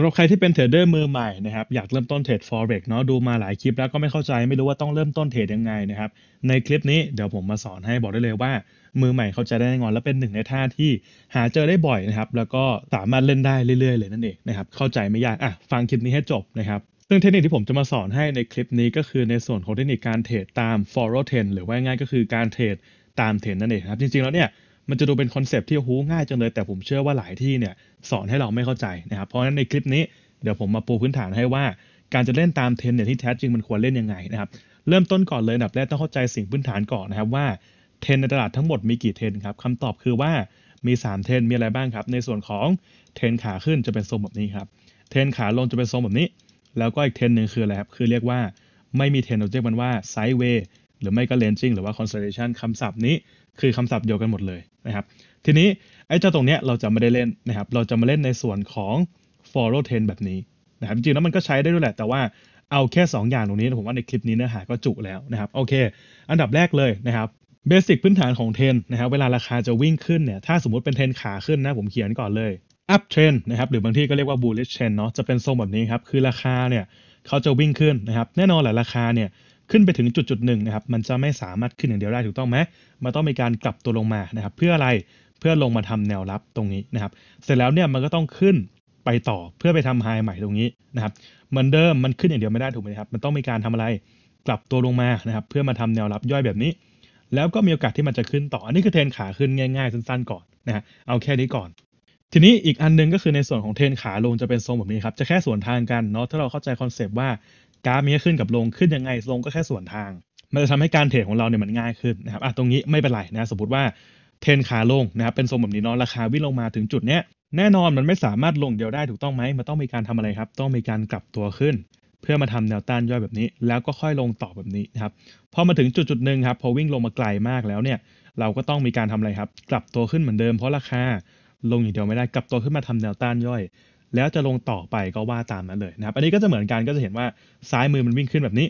ำหรับใครที่เป็นเทรดเดอร์มือใหม่นะครับอยากเริ่มต้นเทรด forex เนาะดูมาหลายคลิป แล้วก็ไม่เข้าใจไม่รู้ว่าต้องเริ่มต้นเทรดยังไงนะครับในคลิปนี้เดี๋ยวผมมาสอนให้บอกได้เลยว่ามือใหม่เข้าใจได้ง่อน และเป็นหนึ่งในท่าที่หาเจอได้บ่อยนะครับแล้วก็สามารถเล่นได้เรื่อยๆเลยนั่นเองนะครับเข้าใจไม่ยากอ่ะฟังคลิปนี้ให้จบนะครับซึ่งเทคนิคที่ผมจะมาสอนให้ในคลิปนี้ก็คือในส่วนของเทคนิคการเทรดตาม follow trend หรือว่าง่ายก็คือการเทรดตามเทรนนั่นเองครับจริงๆแล้วเนี่ยมันจะดูเป็นคอนเซปที่โอ้โหง่ายจังเลยแต่ผมเชื่อว่าหลายที่เนี่ยสอนให้เราไม่เข้าใจนะครับเพราะฉะนั้นในคลิปนี้เดี๋ยวผมมาปูพื้นฐานให้ว่า การจะเล่นตามเทนเนี่ยที่แท้จริงมันควรเล่นยังไงนะครับเริ่มต้นก่อนเลยอันดับแรกต้องเข้าใจสิ่งพื้นฐานก่อนนะครับ ว่าเทนในตลาดทั้งหมดมีกี่เทนครับคำตอบคือว่ามี 3 เทนมีอะไรบ้างครับ ในส่วนของเทนขาขึ้นจะเป็นทรงแบบนี้ครับเทนขาลงจะเป็นทรงแบบนี้ แล้วก็อีกเทนหนึ่งคืออะไรครับคือเรียกว่าไม่มีเทนเราเรียกมันว่าไซด์เวยหรือไม่ก็ ranging หรือว่า constellation คำศัพท์นี้คือคำศัพท์เดียวกันหมดเลยนะครับทีนี้ ไอ้เจ้าตรงเนี้ยเราจะไม่ได้เล่นนะครับเราจะมาเล่นในส่วนของ for โ o w ทนแบบนี้นะครับจริงๆแล้วมันก็ใช้ได้ด้วยแหละ แต่ว่าเอาแค่ 2 อย่างตรงนี้ผมว่าในคลิปนี้เนื้อหาก็จุแล้วนะครับโอเค อันดับแรกเลยนะครับเบสิกพื้นฐานของเทนนะครับเวลาราคาจะวิ่งขึ้นเนี่ยถ้าสมมติเป็นเทนขาขึ้นนะผมเขียนก่อนเลย up trend นะครับหรือบางที่ก็เรียกว่า bullish trend เนาะจะเป็นทรงแบบนี้ครับคือราคาเนี่ยเขาจะวิ่งขึ้นนะครับแน่นอนแหละราคาเนี่ยขึ้นไปถึงจุดจุดหนึ่งนะครับมันจะไม่สามารถขึ้นอย่างเดียวได้ถูกต้องไหมมันต้องมีการกลับตัวลงมานะครับเพื่ออะไรเพื่อลงมาทำแนวรับตรงนี้นะครับ เสร็จแล้วเนี่ยมันก็ต้องขึ้นไปต่อเพื่อไปทำไฮใหม่ตรงนี้นะครับเหมือนเดิมมันขึ้นอย่างเดียวไม่ได้ถูกไหมครับมันต้องมีการทำอะไรกลับตัวลงมานะครับเพื่อมาทำแนวรับย่อยแบบนี้ แล้วก็มีโอกาสที่มันจะขึ้นต่ออันนี้คือเทนขาขึ้นง่ายๆ สั้น ๆ ก่อนนะฮะเอาแค่นี้ก่อน ทีนี้อีกอันนึงก็คือในส่วนของเทนขาลงจะเป็นทรงแบบนี้ครับจะแค่ส่วนทางกันเนาะถ้าเราเข้าใจคอนเซปต์ว่ากราฟมันจะขึ้นกับลงขึ้นยังไงลงก็แค่ส่วนทาง มันจะทำให้การเทรดของเราเนี่ยมันง่ายขึ้นนะครับอ่ะตรงนี้ไม่เป็นไรนะสมมติว่าเทนขาลงนะครับเป็นทรงแบบนี้เนาะราคาวิ่งลงมาถึงจุดเนี้ยแน่นอนมันไม่สามารถลงเดียวได้ถูกต้องไหมมันต้องมีการทำอะไรครับ ต้องมีการกลับตัวขึ้น เพื่อมาทำแนวต้านย่อยแบบนี้ แล้วก็ค่อยลงต่อแบบนี้นะครับพอมาถึงจุดจุดหนึ่งครับพอวิ่งลงมาไกลมากแล้วเนี่ยเราก็ต้องมีการทำอะไรครับ กลับตัวขึ้นเหมือนเดิมเพราะราคาลงอย่างเดียวไม่ได้กลับตัวขึ้นมาทำแนวต้านย่อยแล้วจะลงต่อไปก็ว่าตามนั้นเลยนะครับ อันนี้ก็จะเหมือนกันก็จะเห็นว่าซ้ายมือมันวิ่งขึ้นแบบนี้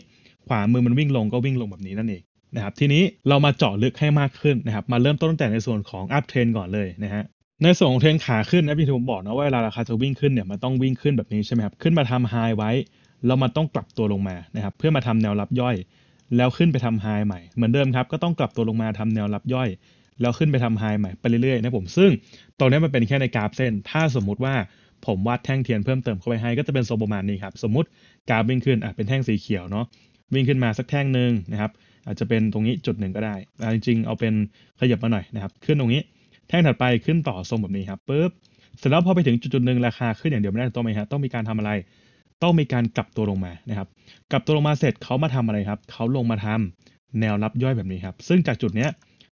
ขวามือมันวิ่งลงก็วิ่งลงแบบนี้นั่นเองนะครับทีนี้เรามาเจาะลึกให้มากขึ้นนะครับ มาเริ่มต้นแต่ในส่วนของอัพเทรนก่อนเลยนะฮะในส่วนของเทรนขาขึ้นนะพี่ผมบอกนะว่าเวลาราคาจะวิ่งขึ้นเนี่ยมันต้องวิ่งขึ้นแบบนี้ใช่ไหมครับขึ้นมาทำไฮไว้แล้วมันต้องกลับตัวลงมานะครับเพื่อมาทำแนวรับย่อย แล้วขึ้นไปทำไฮใหม่เหมือนเดิมครับก็ต้องกลับตัวลงมาทำแนวรับย่อย แล้วขึ้นไปทำไฮใหม่ไปเรื่อยๆนะผมซึ่งตรงนี้มันเป็นแค่ในกราฟเส้น ถ้าสมมุติว่าผมวาดแท่งเทียนเพิ่มเติมเข้าไปให้ก็จะเป็นทรงประมาณนี้ครับสมมุติกราฟวิ่งขึ้นอ่ะเป็นแท่งสีเขียวเนาะวิ่งขึ้นมาสักแท่งหนึ่งนะครับอาจจะเป็นตรงนี้จุดหนึ่งก็ได้ จริงๆ เอาเป็นขยับมาหน่อยนะครับขึ้นตรงนี้แท่งถัดไปขึ้นต่อทรงแบบนี้ครับปุ๊บเสร็จแล้วพอไปถึงจุดๆหนึ่งราคาขึ้นอย่างเดียวไม่ได้ต้องไหมฮะต้องมีการทำอะไร ต้องมีการกลับตัวลงมานะครับกลับตัวลงมาเสร็จเขามาทำอะไรครับเขาลงมาทำแนวรับย่อยแบบนี้ครับซึ่งจากจุดเนี้ย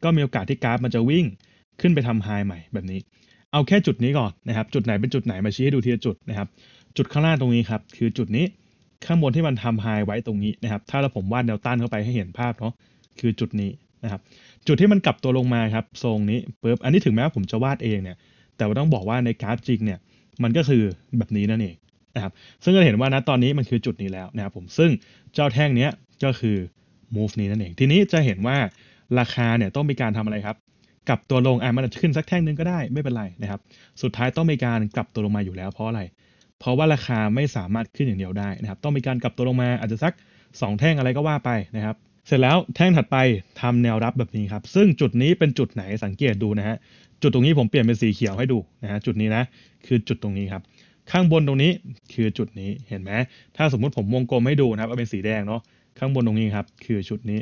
ก็มีโอกาสที่กราฟมันจะวิ่งขึ้นไปทำไฮใหม่แบบนี้เอาแค่จุดนี้ก่อนนะครับจุดไหนเป็นจุดไหนมาชี้ให้ดูทีละจุดนะครับจุดข้างล่างตรงนี้ครับ คือจุดนี้ข้างบนที่มันทำไฮไว้ตรงนี้นะครับถ้าเราผมวาดแนวต้านเข้าไปให้เห็นภาพเนาะคือจุดนี้นะครับจุดที่มันกลับตัวลงมาครับทรงนี้ปุ๊บอันนี้ถึงแม้ว่าผมจะวาดเองเนี่ย แต่ว่าต้องบอกว่าในกราฟจริงเนี่ยมันก็คือแบบนี้นั่นเองนะครับซึ่งเราเห็นว่านะตอนนี้มันคือจุดนี้แล้วนะครับผมซึ่งเจ้าแท่งเนี้ยก็คือ move นี้นั่นเอง ทีนี้จะเห็นว่าราคาเนี่ยต้องมีการทำอะไรครับกลับตัวลงอ่ะมันอาจจะขึ้นสักแท่งนึงก็ได้ ไม่เป็นไรนะครับ สุดท้ายต้องมีการกลับตัวลงมาอยู่แล้ว เพราะอะไร เพราะว่าราคาไม่สามารถขึ้นอย่างเดียวได้นะครับ ต้องมีการกลับตัวลงมา อาจจะสัก 2 แท่งอะไรก็ว่าไปนะครับ เสร็จแล้วแท่งถัดไปทำแนวรับแบบนี้ครับ ซึ่งจุดนี้เป็นจุดไหนสังเกตดูนะฮะ จุดตรงนี้ผมเปลี่ยนเป็นสีเขียวให้ดูนะฮะ จุดนี้นะคือจุดตรงนี้ครับ ข้างบนตรงนี้คือจุดนี้ เห็นไหมถ้าสมมุติผมวงกลมให้ดูนะครับเอาเป็นสีแดงเนาะ ข้างบนตรงนี้ครับ คือชุดนี้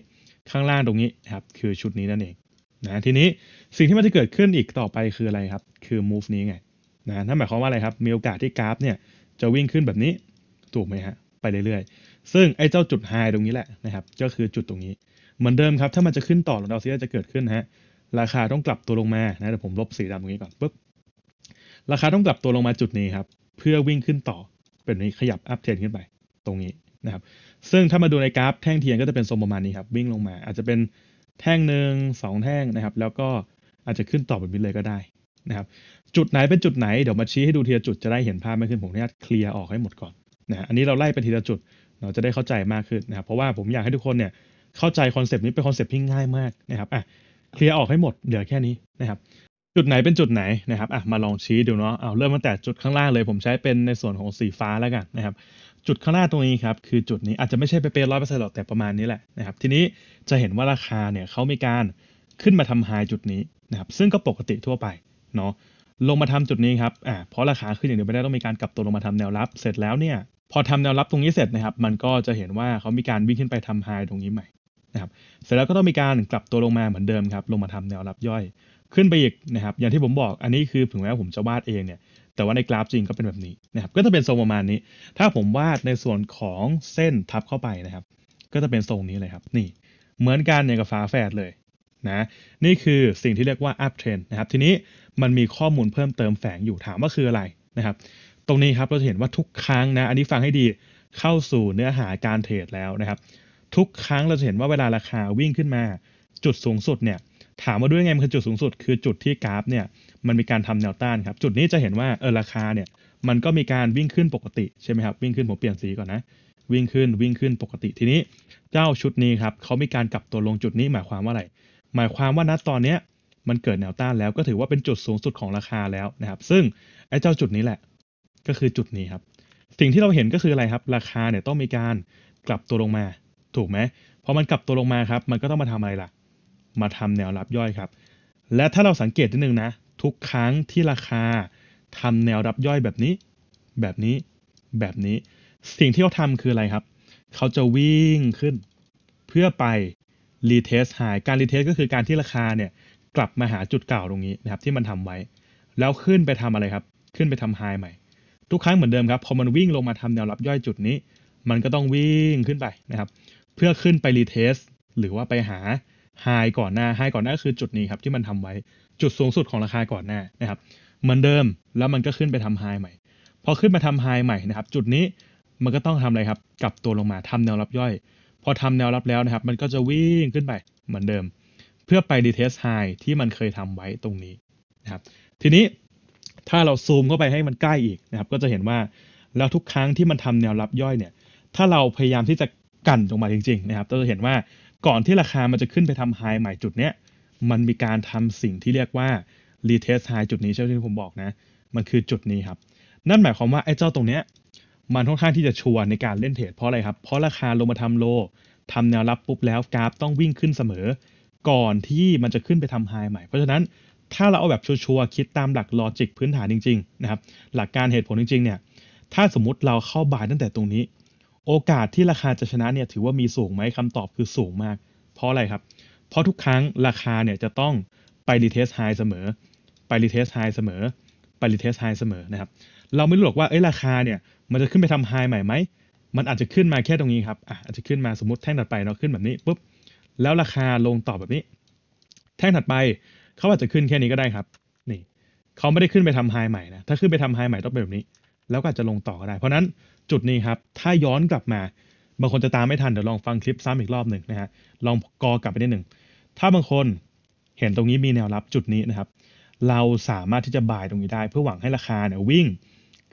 ข้างล่างตรงนี้ครับคือชุดนี้นั่นเองนะทีนี้สิ่งที่มันจะเกิดขึ้นอีกต่อไปคืออะไรครับ คือ move นี้ไงนะนั่นหมายความว่าอะไรครับมีโอกาสที่กราฟ เนี่ยจะวิ่งขึ้นแบบนี้ถูกไหมฮะไปเรื่อยๆ ซึ่งไอ้เจ้าจุด high ตรงนี้แหละนะครับ ก็คือจุดตรงนี้เหมือนเดิมครับถ้ามันจะขึ้นต่อืองดาวเซียจะเกิดขึ้นฮะราคาต้องกลับตัวลงมานะเดี๋ยวผมลบสีดำตรงนี้ก่อนปุ๊บราคาต้องกลับตัวลงมาจุดนี้ครับเพื่อวิ่งขึ้นต่อเป็นนี้ขยับอัพเทรนขึ้นไปตรงนี้ นะครับ ซึ่งถ้ามาดูในกราฟแท่งเทียน ก็จะเป็นทรงประมาณนี้ครับ วิ่งลงมา อาจจะเป็นแท่งหนึ่งสองแท่งนะครับ แล้วก็อาจจะขึ้นต่อแบบนี้เลยก็ได้นะครับ จุดไหนเป็นจุดไหนเดี๋ยวมาชี้ให้ดูทีละจุดจะได้เห็นภาพมากขึ้นผมอนุญาตเคลียร์ออกให้หมดก่อนนะอันนี้เราไล่เป็นทีละจุดเราจะได้เข้าใจมากขึ้นนะครับ เพราะว่าผมอยากให้ทุกคนเนี่ยเข้าใจคอนเซปต์นี้เป็นคอนเซปต์ที่ง่ายมากนะครับอ่ะเคลียร์ออกให้หมดเหลือแค่นี้นะครับ จุดไหนเป็นจุดไหนนะครับอ่ะมาลองชี้ดูเนาะเอาเริ่มตั้งแต่จุดข้างล่างเลย ผมใช้เป็นในส่วนของสีฟ้าแล้วกันนะครับจุดข้างหน้าตรงนี้ครับคือ จุดนี้อาจจะไม่ใช่เป๊ะร้อยเปอร์เซ็นต์หรอกแต่ประมาณนี้แหละนะครับทีนี้จะเห็นว่าราคาเนี่ยเขามีการขึ้นมาทำายจุดนี้นะครับซึ่งก็ปกติทั่วไปเนาะลงมาทำจุดนี้ครับอ่าเพราะราคาขึ้นอย่างเดียวไม่ได้ต้องมีการกลับตัวลงมาทำแนวรับ เสร็จแล้วเนี่ย พอทำแนวรับตรงนี้เสร็จนะครับมันก็จะเห็นว่าเขามีการวิ่งขึ้นไปทำไฮตรงนี้ใหม่นะครับเสร็จแล้วก็ต้องมีการกลับตัวลงมาเหมือนเดิมครับลงมาทำแนวรับย่อย ขึ้นไปอีกนะครับอย่างที่ผมบอกอันนี้คือถึงแม้ผมจะวาดเองเนี่ยแต่ว่าในกราฟจริงก็เป็นแบบนี้นะครับก็จะเป็นทรงประมาณนี้ ถ้าผมวาดในส่วนของเส้นทับเข้าไปนะครับ ก็จะเป็นทรงนี้เลยครับนี่เหมือนกันอย่างกับฟ้าแฝดเลยนะนี่คือสิ่งที่เรียกว่า up trend นะครับทีนี้มันมีข้อมูลเพิ่มเติมแฝงอยู่ถามว่าคืออะไรนะครับตรงนี้ครับเราจะเห็นว่าทุกครั้งนะอันนี้ฟังให้ดีเข้าสู่เนื้อหาการเทรดแล้วนะครับ ทุกครั้งเราจะเห็นว่าเวลาราคาวิ่งขึ้นมาจุดสูงสุดเนี่ยถามมาด้วยไงมันคือจุดสูงสุดคือจุดที่กราฟเนี่ยมันมีการทำแนวต้านครับ จุดนี้จะเห็นว่าเออราคาเนี่ยมันก็มีการวิ่งขึ้นปกติ ใช่ไหมครับ วิ่งขึ้นผมเปลี่ยนสีก่อนนะวิ่งขึ้นวิ่งขึ้นปกติทีนี้ เจ้าชุดนี้ครับเขามีการกลับตัวลงจุดนี้หมายความว่าอะไร หมายความว่าณตอนเนี้ยมันเกิดแนวต้านแล้วก็ถือว่าเป็นจุดสูงสุดของราคาแล้วนะครับ ซึ่งไอ้เจ้าจุดนี้แหละ ก็คือจุดนี้ครับ สิ่งที่เราเห็นก็คืออะไรครับ ราคาเนี่ยต้องมีการกลับตัวลงมาถูกไหมพอมันกลับตัวลงมาครับมันก็ต้องมาทำอะไรล่ะมาทำแนวรับย่อยครับ และถ้าเราสังเกตนิดนึงนะ ทุกครั้งที่ราคาทำแนวรับย่อยแบบนี้ แบบนี้แบบนี้ สิ่งที่เขาทำคืออะไรครับ เขาจะวิ่งขึ้น เพื่อไปรีเทสหายการรีเทสก็คือการที่ราคาเนี่ยกลับมาหาจุดเก่า ตรงนี้นะครับที่มันทำไว้ แล้วขึ้นไปทำอะไรครับ ขึ้นไปทำไฮใหม่ทุกครั้งเหมือนเดิมครับพอมันวิ่งลงมาทำแนวรับย่อยจุดนี้ มันก็ต้องวิ่งขึ้นไปนะครับ เพื่อขึ้นไปรีเทสหรือว่าไปหาไฮก่อนหน้าไฮก่อนหน้าคือจุดนี้ครับที่มันทำไว้จุดสูงสุดของราคาก่อนหน้านะครับเหมือนเดิมแล้วมันก็ขึ้นไปทำไฮใหม่พอขึ้นมาทำไฮใหม่นะครับ จุดนี้มันก็ต้องทำอะไรครับกลับตัวลงมาทำแนวรับย่อยพอทำแนวรับแล้วนะครับ มันก็จะวิ่งขึ้นไปเหมือนเดิม เพื่อไปดีเทสไฮที่มันเคยทำไว้ตรงนี้นะครับ ทีนี้ถ้าเราซูมเข้าไปให้มันใกล้อีกนะครับ ก็จะเห็นว่าแล้วทุกครั้งที่มันทำแนวรับย่อยเนี่ย ถ้าเราพยายามที่จะกันลงมาจริง ๆนะครับ ก็จะเห็นว่าก่อนที่ราคา มันจะขึ้นไปทำไฮใหม่จุดเนี้ยมันมีการทำสิ่งที่เรียกว่า รีเทสไฮจุดนี้ใช่ไหมที่ผมบอกนะ มันคือจุดนี้ครับ นั่นหมายความว่าไอ้เจ้าตรงเนี้ยมันค่อนข้างที่จะชัวร์ในการเล่นเทรดเพราะอะไรครับ เพราะราคาลงมาทำโลทำแนวรับปุ๊บแล้วกราฟต้องวิ่งขึ้นเสมอ ก่อนที่มันจะขึ้นไปทำไฮใหม่ เพราะฉะนั้น ถ้าเราเอาแบบชัวร์คิดตามหลักลอจิกพื้นฐานจริงๆนะครับ หลักการเหตุผลจริงๆเนี่ย ถ้าสมมติเราเข้าบายตั้งแต่ตรงนี้โอกาสที่ราคาจะชนะเนี่ยถือว่ามีสูงไหมคำตอบคือสูงมาก เพราะอะไรครับ เพราะทุกครั้งราคาเนี่ยจะต้องไปรีเทสไฮเสมอไปรีเทสไฮเสมอไปรีเทสไฮเสมอนะครับเราไม่รู้หรอกว่าเอ้ยราคาเนี่ยมันจะขึ้นไปทำไฮใหม่ไหมมันอาจจะขึ้นมาแค่ตรงนี้ครับอ่ะอาจจะขึ้นมาสมมติแท่งถัดไปเนาะขึ้นแบบนี้ปุ๊บแล้วราคาลงต่อแบบนี้ แท่งถัดไปเขาอาจจะขึ้นแค่นี้ก็ได้ครับนี่เขาไม่ได้ขึ้นไปทำไฮใหม่นะถ้าขึ้นไปทำไฮใหม่ต้องเป็นแบบนี้แล้วก็อาจจะลงต่อก็ได้เพราะนั้นจุดนี้ครับ ถ้าย้อนกลับมา บางคนจะตามไม่ทัน เดี๋ยวลองฟังคลิปซ้ำอีกรอบหนึ่งนะฮะ ลองกอกลับไปนิดหนึ่ง ถ้าบางคนเห็นตรงนี้มีแนวรับจุดนี้นะครับ เราสามารถที่จะบายตรงนี้ได้ เพื่อหวังให้ราคาเนี่ยวิ่ง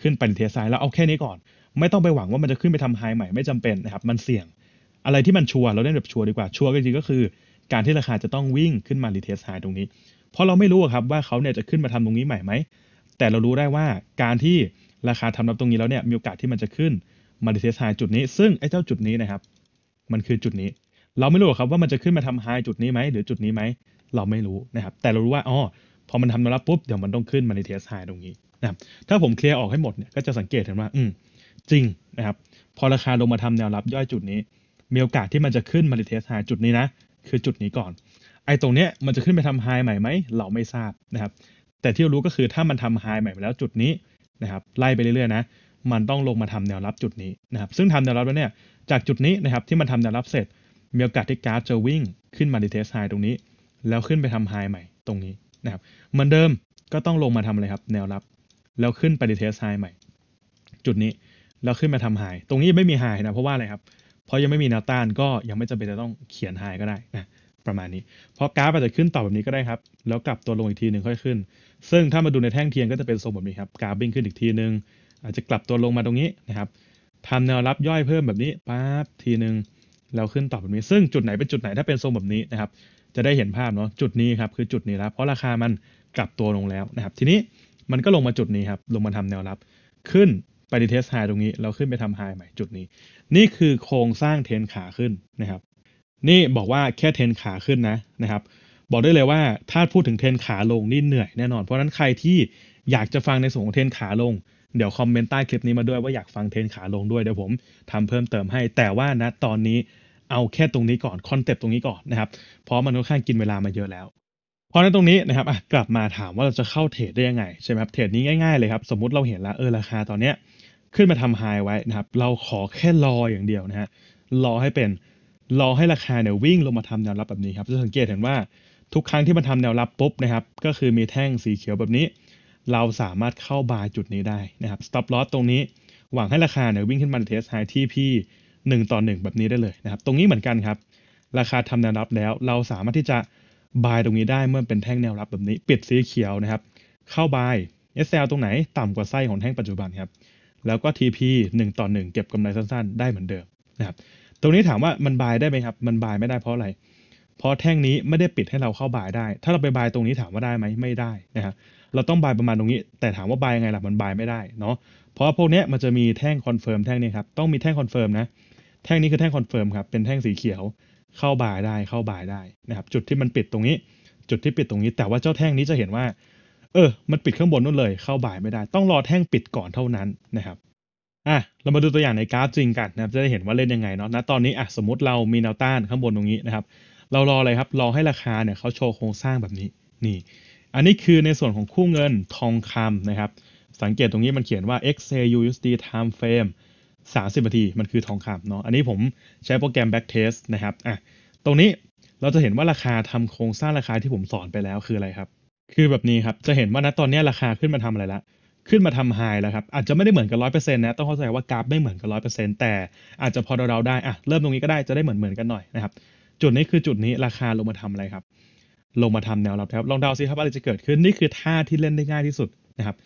ขึ้นไปเทสไซด์แล้วเอาแค่นี้ก่อน ไม่ต้องไปหวังว่ามันจะขึ้นไปทำไฮใหม่ไม่จำเป็นนะครับ มันเสี่ยง อะไรที่มันชัวร์เราเล่นแบบชัวร์ดีกว่า ชัวร์จริงก็คือ การที่ราคาจะต้องวิ่งขึ้นมารีเทสไฮตรงนี้ เพราะเราไม่รู้ครับว่าเขาเนี่ยจะขึ้นมาทำตรงนี้ใหม่ไหม แต่เรารู้ได้ว่าการที่ราคาทำรับตรงนี้แล้วเนี่ยมีโอกาสที่มันจะขึ้นมาดิเทสไฮจุดนี้ซึ่งไอ้เจ้าจุดนี้นะครับมันคือจุดนี้ เราไม่รู้ครับ ว่ามันจะขึ้นมาทำไฮจุดนี้ไหมหรือจุดนี้ไหมเราไม่รู้นะครับ แต่เรารู้ว่าอ๋อพอมันทำนรับปุ๊บเดี๋ยวมันต้องขึ้นมาดิเทสไฮตรงนี้นะครับถ้าผมเคลียร์ออกให้หมดเนี่ยก็จะสังเกตเห็นว่า อืมจริงนะครับพอราคาลงมาทำแนวรับย่อยจุดนี้ มีโอกาสที่มันจะขึ้นมาดิเทสไฮจุดนี้นะคือจุดนี้ก่อน ไอ้ตรงเนี้ยมันจะขึ้นไปทำไฮใหม่ไหมเราไม่ทราบนะครับ แต่ที่รู้ก็คือถ้ามันทำไฮใหม่ไปแล้วจุดนี้นะครับไล่ไปเรื่อยๆนะ มันต้องลงมาทำแนวรับจุดนี้นะครับ ซึ่งทำแนวรับแล้วเนี่ย จากจุดนี้นะครับที่มันทำแนวรับเสร็จ มีโอกาสที่กราฟจะวิ่ง ขึ้นมาดีเทสไฮตรงนี้ แล้วขึ้นไปทำไฮใหม่ตรงนี้นะครับ เหมือนเดิมก็ต้องลงมาทำอะไรครับแนวรับ แล้วขึ้นไปดีเทสไฮใหม่จุดนี้ แล้วขึ้นมาทำไฮตรงนี้ไม่มีไฮนะเพราะว่าอะไรครับ เพราะยังไม่มีแนวต้านก็ยังไม่จำเป็นจะต้องเขียนไฮก็ได้นะประมาณนี้ เพราะการาฟอาจจะขึ้นต่อแบบนี้ก็ได้ครับ แล้วกลับตัวลงอีกทีหนึ่งค่อยขึ้นซึ่งถ้ามาดูในแท่งเทียนก็จะเป็นทรงแบบนี้ครับกราฟวิ่งขึ้นอีกทีนึง อาจจะกลับตัวลงมาตรงนี้นะครับทำแนวรับย่อยเพิ่มแบบนี้ปั๊บทีนึงแล้วขึ้นต่อแบบนี้ซึ่ง จุดไหนเป็นจุดไหนถ้าเป็นทรงแบบนี้นะครับจะได้เห็นภาพเนาะจุดนี้ครับคือจุดนี้แล้วเพราะราคามันกลับตัวลงแล้วนะครับ ทีนี้มันก็ลงมาจุดนี้ครับลงมาทำแนวรับขึ้นไปดีเทสไฮตรงนี้เราขึ้นไปทำไฮใหม่จุดนี้นี่คือโครงสร้างเทนขาขึ้นนะครับ นี่บอกว่าแค่เทนขาขึ้นนะนะครับบอกได้เลยว่าถ้าพูดถึงเทรนขาลงนี่เหนื่อยแน่นอนเพราะนั้นใครที่อยากจะฟังในส่วนของเทรนขาลงเดี๋ยวคอมเมนต์ใต้คลิปนี้มาด้วยว่าอยากฟังเทรนขาลงด้วยเดี๋ยวผมทำเพิ่มเติมให้ แต่ว่านะตอนนี้เอาแค่ตรงนี้ก่อนคอนเซปต์ตรงนี้ก่อนนะครับเพราะมันค่อนข้างกินเวลามาเยอะแล้ว เพราะนั้นตรงนี้นะครับกลับมาถามว่าเราจะเข้าเทรดได้ยังไงใช่ไหมครับเทรดนี้ง่าย ๆเลยครับสมมติเราเห็นแล้วเออราคาตอนเนี้ยขึ้นมาทำไฮไว้นะครับเราขอแค่รออย่างเดียวนะฮะรอให้เป็นรอให้ราคาเนี่ยวิ่งลงมาทำแนวรับแบบนี้ครับจะสังเกตเห็นว่าทุกครั้งที่มันทำแนวรับปุ๊บนะครับ ก็คือมีแท่งสีเขียวแบบนี้ เราสามารถเข้าบาร์จุดนี้ได้นะครับ stop loss ตรงนี้ หวังให้ราคาเนี่ยวิ่งขึ้นมาเทสไฮที่พี่1ต่อ1แบบนี้ได้เลยนะครับ ตรงนี้เหมือนกันครับ ราคาทำแนวรับแล้ว เราสามารถที่จะบายตรงนี้ได้เมื่อเป็นแท่งแนวรับแบบนี้ ปิดสีเขียวนะครับ เข้าบาย SL ตรงไหนต่ำกว่าไส้ของแท่งปัจจุบันครับ แล้วก็ TP 1ต่อ1เก็บกำไรสั้นๆ ได้เหมือนเดิมนะครับ ตรงนี้ถามว่ามันบายได้ไหมครับ มันบายไม่ได้เพราะอะไรเพราะแท่งนี้ไม่ได้ปิดให้เราเข้าบายได้ ถ้าเราไปบายตรงนี้ถามว่าได้ไหม ไม่ได้นะครับ เราต้องบายประมาณตรงนี้ แต่ถามว่าบายยังไงล่ะ มันบายไม่ได้ เนาะเพราะพวกนี้มันจะมีแท่งคอนเฟิร์มแท่งนี้ครับ ต้องมีแท่งคอนเฟิร์มนะ แท่งนี้คือแท่งคอนเฟิร์มครับ เป็นแท่งสีเขียว เข้าบายได้ เข้าบายได้นะครับ จุดที่มันปิดตรงนี้ จุดที่ปิดตรงนี้ แต่ว่าเจ้าแท่งนี้จะเห็นว่า เออ มันปิดข้างบนนู่นเลย เข้าบายไม่ได้ ต้องรอแท่งปิดก่อนเท่านั้นนะครับ อ่ะ เรามาดูตัวอย่างในกราฟจริงกันนะครับ จะได้เห็นว่าเล่นยังไงเนาะณตอนนี้อ่ะสมมติเรามีแนวต้านข้างบนตรงนี้นะครับเรารออะไรครับ รอให้ราคาเนี่ยเขาโชว์โครงสร้างแบบนี้นี่ อันนี้คือในส่วนของคู่เงินทองคำนะครับ สังเกตตรงนี้มันเขียนว่า XAUUSD time frame 30 นาทีมันคือทองคำเนาะอันนี้ผมใช้โปรแกรม backtest นะครับอ่ะตรงนี้เราจะเห็นว่าราคาทำโครงสร้างราคาที่ผมสอนไปแล้วคืออะไรครับ คือแบบนี้ครับ จะเห็นว่าณตอนนี้ราคาขึ้นมาทำอะไรละขึ้นมาทำไฮแล้วครับอาจจะไม่ได้เหมือนกันร้อยเปอร์เซ็นต์นะต้องเข้าใจว่ากราฟไม่เหมือนกันร้อยเปอร์เซ็นต์แต่ อาจจะพอเราได้อะเริ่มตรงนี้ก็ได้จะได้เหมือนเหมือนกันหน่อยนะครับจุดนี้คือจุดนี้ราคาลงมาทำอะไรครับ ลงมาทำแนวรับแทบลองเดาสิครับอะไรจะเกิดขึ้น นี่คือท่าที่เล่นได้ง่ายที่สุด นะครับ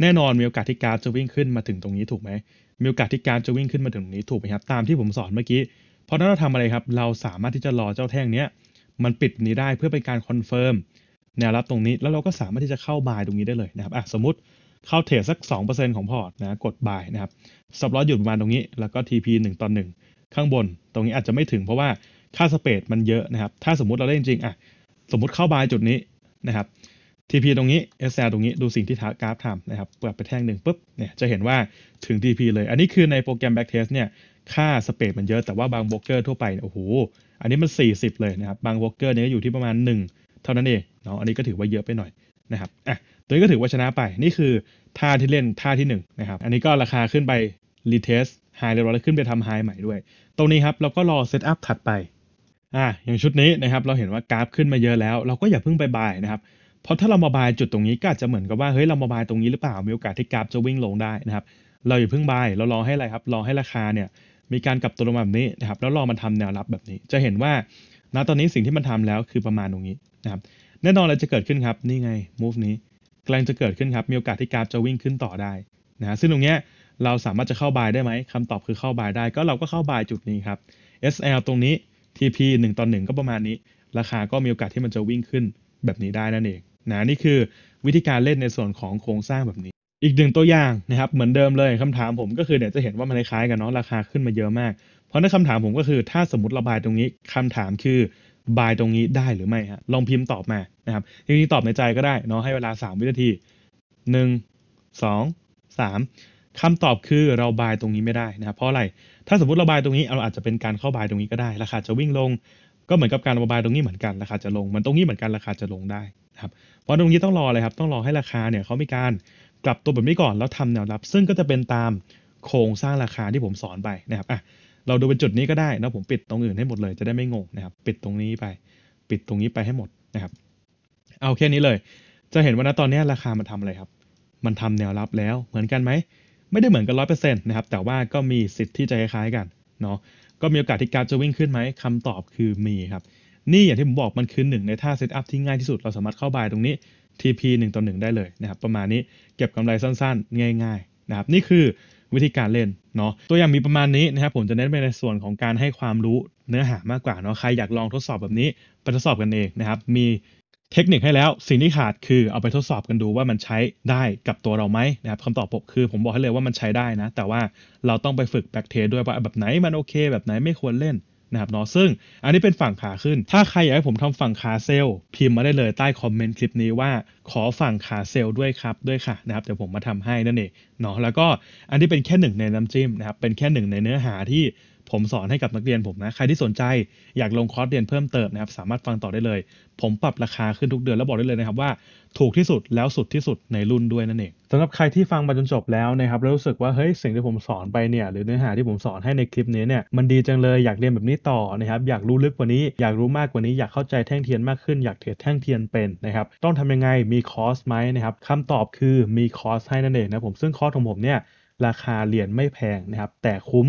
แน่นอนมีโอกาสที่กราฟจะวิ่งขึ้นมาถึงตรงนี้ถูกไหมมีโอกาสที่กราฟจะวิ่งขึ้นมาถึงตรงนี้ถูกไหมครับ ตามที่ผมสอนเมื่อกี้ เพราะนั้นเราทำอะไรครับ เราสามารถที่จะรอเจ้าแท่งเนี้ยมันปิดนี้ได้เพื่อเป็นการคอนเฟิร์มแนวรับตรงนี้ แล้วเราก็สามารถที่จะเข้าบายตรงนี้ได้เลยนะครับอ่ะสมมติเข้าเทรดสัก2%ของพอร์ตนะ กดบายนะครับสับล้อหยุดประมาณตรงนี้ แล้วก็ TP 1ต่อ1ข้างบน ตรงนี้อาจจะไม่ถึงเพราะว่าค่าสเปดมันเยอะนะครับ ถ้าสมมุติเราเล่นจริงอ่ะสมมุติเข้าบายจุดนี้นะครับ TP ตรงนี้ SL ตรงนี้ดูสิ่งที่กราฟทำนะครับเปิดไปแท่งหนึ่งปุ๊บเนี่ยจะเห็นว่าถึง TP เลย อันนี้คือในโปรแกรม backtest เนี่ย ค่าสเปดมันเยอะแต่ว่าบางบล็อกเกอร์ทั่วไปโอ้โห อันนี้มัน 40 เลยนะครับ บางบล็อกเกอร์เนี่ยอยู่ที่ประมาณ 1 เท่านั้นเองเนาะอันนี้ก็ถือว่าเยอะไปหน่อยนะครับอ่ะตัวนี้ก็ถือว่าชนะไปนี่คือท่าที่เล่นท่าที่1นะครับอันนี้ก็ราคาขึ้นไปรีเทสไฮเรียบร้อยแล้วขึ้นไปทำไฮใหม่ด้วยตรงนี้ครับเราก็รอเซตอัพถัดไปอ่ะอย่างชุดนี้นะครับเราเห็นว่ากราฟขึ้นมาเยอะแล้ว เราก็อย่าเพิ่งไปบายนะครับเพราะถ้าเรามาบายจุดตรงนี้ ก็อาจจะเหมือนกับว่าเฮ้ยเรามาบายตรงนี้หรือเปล่า มีโอกาสที่กราฟจะวิ่งลงได้นะครับเราอย่าเพิ่งบายเรารอให้อะไรครับรอให้ราคาเนี่ยมีการกลับตัวลงมาแบบนี้นะครับแล้วรอมันทำแนวรับแบบนี้ จะเห็นว่า ณตอนนี้สิ่งที่มันทำแล้วคือประมาณตรงนี้นะครับแน่นอนอะไรจะเกิดขึ้นครับนี่ไง move นี้กำลังจะเกิดขึ้นครับมีโอกาสที่กราฟจะวิ่งขึ้นต่อได้นะซึ่งตรงเนี้ยเราสามารถจะเข้าบายได้ไหมคำตอบคือเข้าบายได้ก็เราก็เข้าบายจุดนี้ครับ SL ตรงนี้ TP 1ต่อ1ก็ประมาณนี้ ราคาก็มีโอกาสที่มันจะวิ่งขึ้นแบบนี้ได้นั่นเองนะนี่คือวิธีการเล่นในส่วนของโครงสร้างแบบนี้ อีกหนึ่งตัวอย่างนะครับเหมือนเดิมเลยคำถามผมก็คือเดี๋ยวจะเห็นว่ามันคล้ายกันเนาะราคาขึ้นมาเยอะมาก เพราะในคำถามผมก็คือถ้าสมมติเราบายตรงนี้คำถามคือบายตรงนี้ได้หรือไม่ฮะลองพิมพ์ตอบมานะครับจริงๆตอบในใจก็ได้เนาะให้เวลา 3 วินาที 1 2 3คำตอบคือเราบายตรงนี้ไม่ได้นะครับเพราะอะไรถ้าสมมติเราบายตรงนี้เราอาจจะเป็นการเข้าบายตรงนี้ก็ได้ราคาจะวิ่งลงก็เหมือนกับการระบายตรงนี้เหมือนกันราคาจะลงมันตรงนี้เหมือนกันราคาจะลงได้ครับเพราะตรงนี้ต้องรออะไรครับ ต้องรอให้ราคาเนี่ยเขามีการกลับตัวแบบนี้ก่อนแล้วทำแนวรับ ซึ่งก็จะเป็นตามโครงสร้างราคาที่ผมสอนไปนะครับอ่ะเราดูเป็นจุดนี้ก็ได้นะผมปิดตรงอื่นให้หมดเลยจะได้ไม่งงนะครับปิดตรงนี้ไป ปิดตรงนี้ไปให้หมดนะครับ เอาแค่นี้เลย จะเห็นว่าณตอนนี้ราคามันทำอะไรครับ มันทำแนวรับแล้วเหมือนกันไหมไม่ได้เหมือนกันร้อยเปอร์เซ็นต์นะครับแต่ว่าก็มีสิทธิ์ที่จะคล้ายๆกันเนาะก็มีโอกาสที่การจะวิ่งขึ้นไหมคำตอบคือมีครับ นี่อย่างที่ผมบอกมันคือหนึ่งในท่าเซตอัพที่ง่ายที่สุดเราสามารถเข้าบายตรงนี้ TP 1ต่อ1ได้เลยนะครับประมาณนี้เก็บกำไรสั้น ๆ ง่าย ๆนะครับนี่คือวิธีการเล่นเนาะตัวอย่างมีประมาณนี้นะครับผมจะเน้นไปในส่วนของการให้ความรู้เนื้อหามากกว่าเนาะใครอยากลองทดสอบแบบนี้ไปทดสอบกันเองนะครับมีเทคนิคให้แล้วสิ่งที่ขาด คือเอาไปทดสอบกันดูว่ามันใช้ได้กับตัวเราไหมนะครับคำตอบผมคือผมบอกให้เลยว่ามันใช้ได้นะ แต่ว่าเราต้องไปฝึกแบ็กเทสด้วยว่าแบบไหนมันโอเคแบบไหนไม่ควรเล่นนะครับเนาะซึ่งอันนี้เป็นฝั่งขาขึ้น ถ้าใครอยากให้ผมทำฝั่งขาเซลพิมพ์มาได้เลยใต้คอมเมนต์คลิปนี้ว่าขอฝั่งขาเซลด้วยครับด้วยค่ะนะครับเดี๋ยวผมมาทำให้นั่นเองเนาะแล้วก็อันนี้เป็นแค่หนึ่งในน้ำจิ้มนะครับเป็นแค่หนึ่งในเนื้อหาที่ผมสอนให้กับนักเรียนผมนะ ใครที่สนใจอยากลงคอร์สเรียนเพิ่มเติมนะครับ สามารถฟังต่อได้เลย ผมปรับราคาขึ้นทุกเดือนแล้วบอกได้เลยนะครับว่า ถูกที่สุดแล้วสุดที่สุดในรุ่นด้วยนั่นเองสำหรับใครที่ฟังมาจนจบแล้วนะครับแล้ว รู้สึกว่าเฮ้ยสิ่งที่ผมสอนไปเนี่ยหรือเนื้อหาที่ผมสอนให้ในคลิปนี้เนี่ยมันดีจังเลยอยากเรียนแบบนี้ต่อนะครับอยากรู้ลึกกว่านี้อยากรู้มากกว่านี้ อยากเข้าใจแท่งเทียนมากขึ้นอยากเทรดแท่งเทียนเป็นนะครับต้องทำยังไงมีคอร์สไหมนะครับคำตอบคือมีคอร์สให้นั่นเองนะผมซึ่งคอร์สของผมเนี่ยราคาเรียนไม่แพงนะครับแต่คุ้ม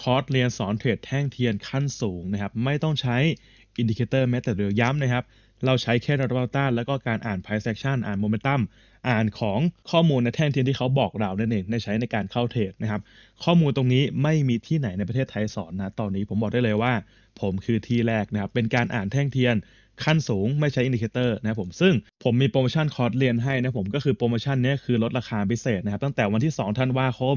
คอร์สเรียนสอน เทรด แท่งเทียนขั้นสูงนะครับไม่ต้องใช้อินดิเคเตอร์แม้แต่เดียวย้ำนะครับเราใช้แค่ดัตต้าแล้วก็การอ่านไพ i c e a c t i o อ่านโมเมนตัมอ่านของข้อมูลในแท่งเทียนที่เขาบอกเรานั่นเองในใช้ในการเข้าเทรดนะครับ ข้อมูลตรงนี้ไม่มีที่ไหนในประเทศไทยสอนนะตอนนี้ผมบอกได้เลยว่า ผมคือที่แรกนะครับเป็นการอ่านแท่งเทียน ขั้นสูงไม่ใช้อินดิเคเตอร์นะผมซึ่งผมมีโปรโมชั่นคอร์สเรียนให้นะผมก็คือโปรโมชั่นนี้คือลดราคาพิเศษนะครับตั้งแต่วันที่2ธันวาคม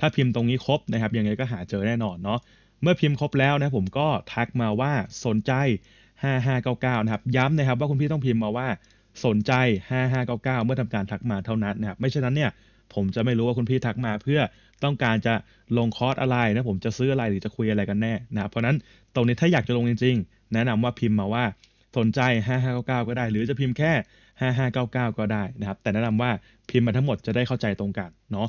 ถ้าพิมพ์ตรงนี้ครบนะครับ ยังไงก็หาเจอแน่นอนเนาะเมื่อพิมพ์ครบแล้วนะผมก็ทักมาว่าสนใจ 5599 นะครับ ย้ำนะครับ ว่าคุณพี่ต้องพิมพ์มาว่าสนใจ 5599 เมื่อทำการทักมาเท่านั้นนะครับ ไม่เช่นนั้นเนี่ยผมจะไม่รู้ว่าคุณพี่ทักมา เพื่อต้องการจะลงคอร์สอะไรนะผมจะซื้ออะไรหรือจะคุยอะไรกันแน่นะเพราะนั้นตรงนี้ถ้าอยากจะลงจริงๆแนะนำว่าพิมพ์มาว่าสนใจ 5599 ก็ได้หรือจะพิมพ์แค่ 5599 ก็ได้นะครับ แต่แนะนำว่าพิมพ์มาทั้งหมดจะได้เข้าใจตรงกันเนาะ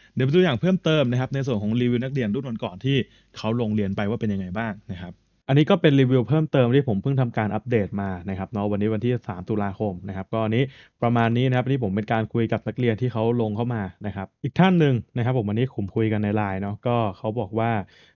เดี๋ยวไปดูอย่างเพิ่มเติมนะครับในส่วนของรีวิวนักเรียนรุ่นก่อนๆที่เขาลงเรียนไปว่าเป็นยังไงบ้างนะครับ อันนี้ก็เป็นรีวิวเพิ่มเติมที่ผมเพิ่งทำการอัปเดตมานะครับเนาะวันนี้วันที่ 3 ตุลาคมนะครับก็อันี้ประมาณนี้นะครับนี่ผมเป็นการคุยกับนักเรียนที่เขาลงเข้ามานะครับอีกท่านหนึ่งนะครับผมวันนี้ผมคุยกันในไลน์เนาะก็เขาบอกว่า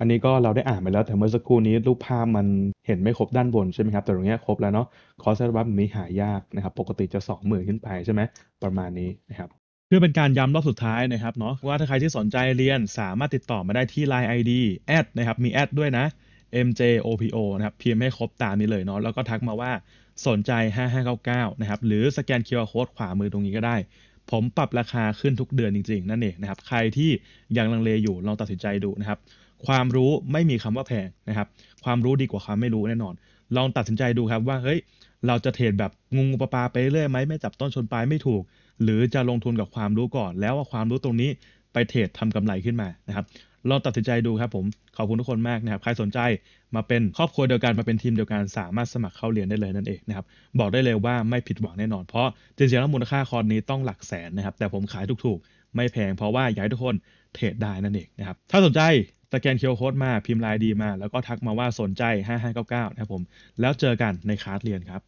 อันนี้ก็เราได้อ่านไปแล้วแต่เมื่อสักครู่นี้ รูปภาพมันเห็นไม่ครบด้านบนใช่ไหมครับแต่ตรงนี้ครบแล้วเนาะคอสร์สัฟนี้หายากนะครับปกติจะ2มื่นขึ้นไปใช่ไหมประมาณนี้นะครับ เพื่อเป็นการย้ำรอบสุดท้ายนะครับเนาะว่าถ้าใครที่สนใจเรียนสามารถติดต่อมาได้ที่ Line ID แอดนะครับ มีแอดด้วยนะ mjopo นะครับเพียง์ให้ครบตามนี้เลยเนาะแล้วก็ทักมาว่าสนใจ 5599นะครับหรือสแกน QR Code ขวามือตรงนี้ก็ได้ ผมปรับราคาขึ้นทุกเดือนจริง ๆ นั่นเองนะครับใครที่ยังลังเลอยู่ลองตัดสินใจดูนะครับความรู้ไม่มีคำว่าแพงนะครับ ความรู้ดีกว่าความไม่รู้แน่นอน ลองตัดสินใจดูครับว่าเฮ้ยเราจะเทรดแบบงงปลาไปเรื่อยไหมไม่จับต้นชนปลายไม่ถูก หรือจะลงทุนกับความรู้ก่อนแล้วว่าความรู้ตรงนี้ไปเทรดทำกำไรขึ้นมานะครับลองตัดสินใจดูครับผมขอบคุณทุกคนมากนะครับใครสนใจมาเป็นครอบครัวเดียวกันมาเป็นทีมเดียวกัน สามารถสมัครเข้าเรียนได้เลยนั่นเองนะครับบอกได้เลยว่าไม่ผิดหวังแน่นอนเพราะจริงๆแล้วมูลค่าคอร์สนี้ต้องหลักแสนนะครับ แต่ผมขายถูกๆ ไม่แพงเพราะว่าอยากให้ทุกคนเทรดได้นั่นเองนะครับถ้าสนใจสแกนเคียวโค้ดมาพิมพ์ลายดีมา แล้วก็ทักมาว่าสนใจ 5599นะครับผม แล้วเจอกันในคลาสเรียนครับ